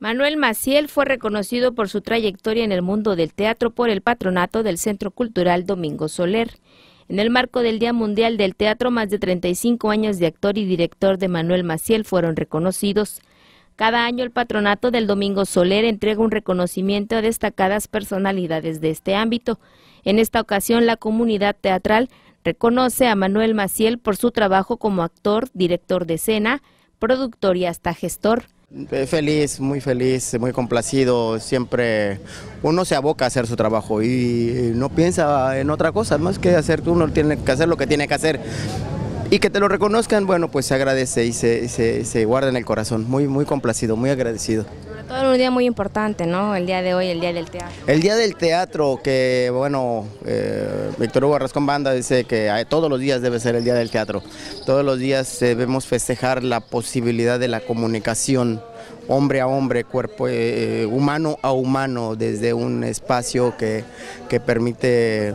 Manuel Maciel fue reconocido por su trayectoria en el mundo del teatro por el patronato del Centro Cultural Domingo Soler. En el marco del Día Mundial del Teatro, más de 35 años de actor y director de Manuel Maciel fueron reconocidos. Cada año el patronato del Domingo Soler entrega un reconocimiento a destacadas personalidades de este ámbito. En esta ocasión la comunidad teatral reconoce a Manuel Maciel por su trabajo como actor, director de escena, productor y hasta gestor. Feliz, muy feliz, muy complacido, siempre uno se aboca a hacer su trabajo y no piensa en otra cosa más que hacer, uno tiene que hacer lo que tiene que hacer y que te lo reconozcan, bueno, pues se agradece y se, se, guarda en el corazón, muy, muy complacido, muy agradecido. Sobre todo en un día muy importante, ¿no? El día de hoy, el día del teatro. El día del teatro, que bueno, eh, Víctor Hugo con Banda dice que ah, todos los días debe ser el día del teatro, todos los días debemos festejar la posibilidad de la comunicación hombre a hombre, cuerpo eh, eh, humano a humano, desde un espacio que, permite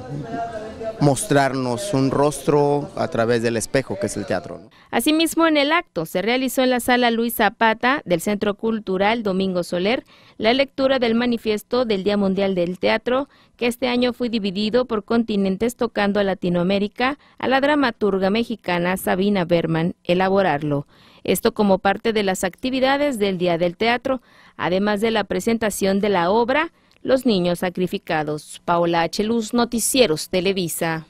mostrarnos un rostro a través del espejo, que es el teatro. Asimismo, en el acto se realizó en la sala Luis Zapata del Centro Cultural Domingo Soler la lectura del manifiesto del Día Mundial del Teatro que este año fue dividido por continentes tocando a Latinoamérica, a la dramaturga mexicana Sabina Berman elaborarlo. Esto como parte de las actividades del Día del Teatro, además de la presentación de la obra Los Niños Sacrificados. Paola H. Luz, Noticieros Televisa.